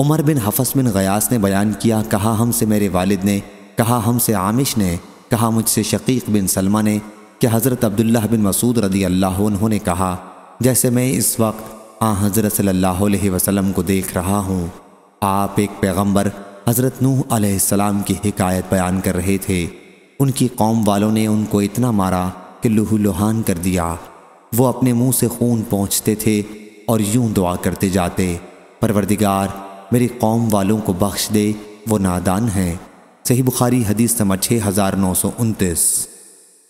उमर बिन हफस बिन गयास ने बयान किया कहा हमसे मेरे वालिद ने कहा हमसे आमिश ने कहा मुझसे शकीक बिन सलमा ने कि हज़रत अब्दुल्ला बिन मसूद रदी अल्लाह उन्होंने कहा जैसे मैं इस वक्त आ हज़रत सल्ला वसलम को देख रहा हूँ आप एक पैगम्बर हज़रत नूह आम की हिकायत बयान कर रहे थे उनकी कौम वालों ने उनको इतना मारा कि लुहान कर दिया वो अपने मुँह से खून पहुँचते थे और यूं दुआ करते जाते परवरदिगार मेरी कौम वालों को बख्श दे वो नादान हैं सही बुखारी हदीस नंबर छः हज़ार नौ सौ उनतीस